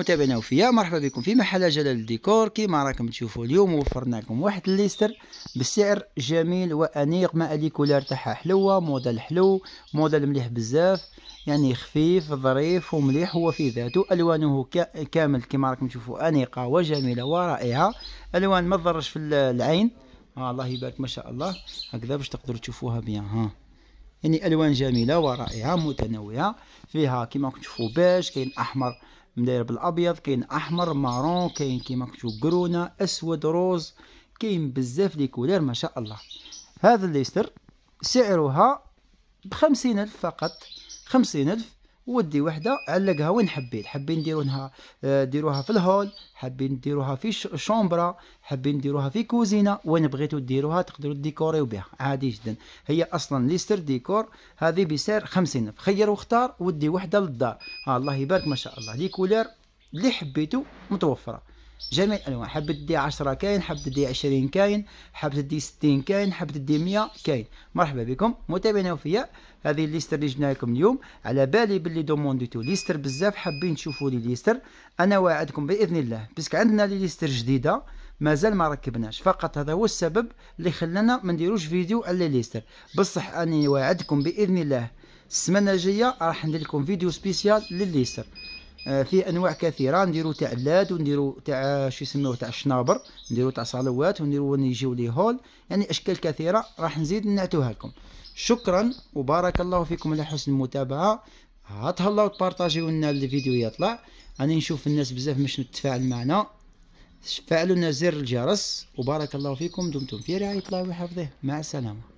متابعينا وفيا مرحبا بكم في محل جلال الديكور كيما راكم تشوفوا اليوم وفرنا لكم واحد الليستر بسعر جميل وانيق مع ليكولار تاعها حلوه موديل حلو موديل مليح بزاف يعني خفيف ظريف ومليح هو في ذاته الوانه كامل كيما راكم تشوفوا انيقه وجميله ورائعه الوان ما تضرش في العين آه الله يبارك ما شاء الله هكذا باش تقدروا تشوفوها بيان ها يعني الوان جميله ورائعه متنوعه فيها كما تشوفوا بيج كاين احمر مداير بالابيض كاين احمر مارون كاين كيما كتشوف قرونه اسود روز كاين بزاف لي كولير ما شاء الله هذا الليستر سعرها بخمسين الف فقط خمسين الف ودي وحده علقها وين حبيت حابين آه، نديروها ديروها في الهول حابين نديروها في شومبرا حابين نديروها في كوزينه وين بغيتو ديروها تقدروا ديكوريو بها عادي جدا هي اصلا ليستر ديكور هذه بسعر 50 خير واختار ودي وحده للدار آه، الله يبارك ما شاء الله لي كولير اللي حبيتو متوفره جميع الانواع حاب تدي 10 كاين حاب تدي 20 كاين حاب تدي 60 كاين حاب تدي 100 كاين مرحبا بكم متابعينا وفيا هذه الليستر اللي جبناها لكم اليوم على بالي باللي دومونديتو ليستر بزاف حابين تشوفوا لي ليستر انا واعدكم باذن الله باسكو عندنا لي ليستر جديده مازال ما ركبناش فقط هذا هو السبب اللي خلانا ما نديروش فيديو على ليستر بصح اني واعدكم باذن الله السمانه الجايه راح ندير لكم فيديو سبيسيال للليستر آه، فيه انواع كثيره نديرو تاع اللاد ونديرو تاع شو يسموه تاع الشنابر نديرو تاع صلوات ونديرو يجيو لي هول يعني اشكال كثيره راح نزيد نعتوها لكم شكرا وبارك الله فيكم على حسن المتابعه هلا وبارطاجيو لنا الفيديو يطلع راني نشوف الناس بزاف مش تتفاعل معنا فعلوا لنا زر الجرس وبارك الله فيكم دمتم في رعايه الله وحفظه مع السلامه